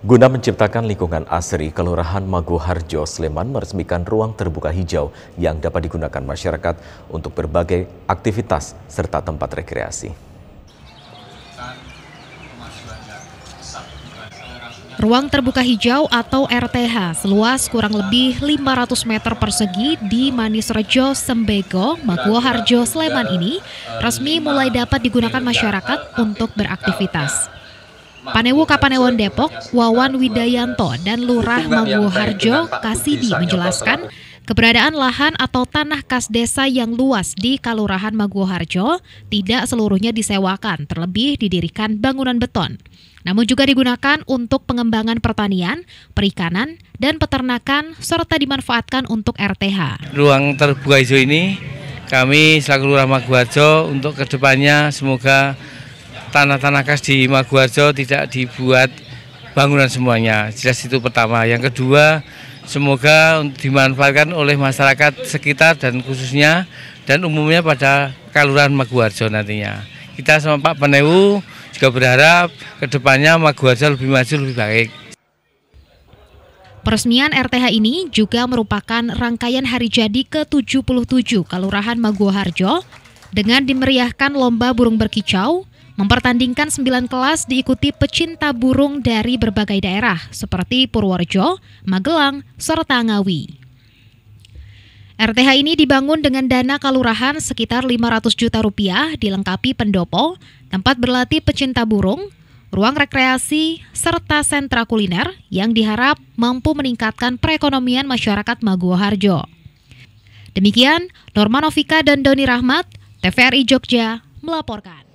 Guna menciptakan lingkungan asri, Kelurahan Maguharjo, Sleman meresmikan ruang terbuka hijau yang dapat digunakan masyarakat untuk berbagai aktivitas serta tempat rekreasi. Ruang terbuka hijau atau RTH seluas kurang lebih 500 meter persegi di Manisrejo, Sembego, Maguharjo, Sleman ini resmi mulai dapat digunakan masyarakat untuk beraktivitas. Panewu Kapanewon Depok, Wawan Widayanto, dan Lurah Manggu Harjo Kasidi menjelaskan, Keberadaan lahan atau tanah kas desa yang luas di Kalurahan Maguoharjo tidak seluruhnya disewakan, terlebih didirikan bangunan beton. Namun juga digunakan untuk pengembangan pertanian, perikanan, dan peternakan serta dimanfaatkan untuk RTH. Ruang terbuka hijau ini kami selaku Lurah Maguoharjo untuk kedepannya semoga tanah-tanah khas di Maguwarjo tidak dibuat bangunan semuanya. Jelas itu pertama. Yang kedua, semoga dimanfaatkan oleh masyarakat sekitar dan khususnya dan umumnya pada Kalurahan Maguwarjo nantinya. Kita sama Pak Penewu juga berharap kedepannya Maguwarjo lebih maju lebih baik. Peresmian RTH ini juga merupakan rangkaian hari jadi ke-77 Kalurahan Maguwarjo dengan dimeriahkan lomba burung berkicau Mempertandingkan sembilan kelas diikuti pecinta burung dari berbagai daerah seperti Purworejo, Magelang, serta Ngawi. RTH ini dibangun dengan dana kalurahan sekitar 500 juta rupiah dilengkapi pendopo, tempat berlatih pecinta burung, ruang rekreasi, serta sentra kuliner yang diharap mampu meningkatkan perekonomian masyarakat Maguwoharjo. Demikian, Norma Novika dan Doni Rahmat, TVRI Jogja, melaporkan.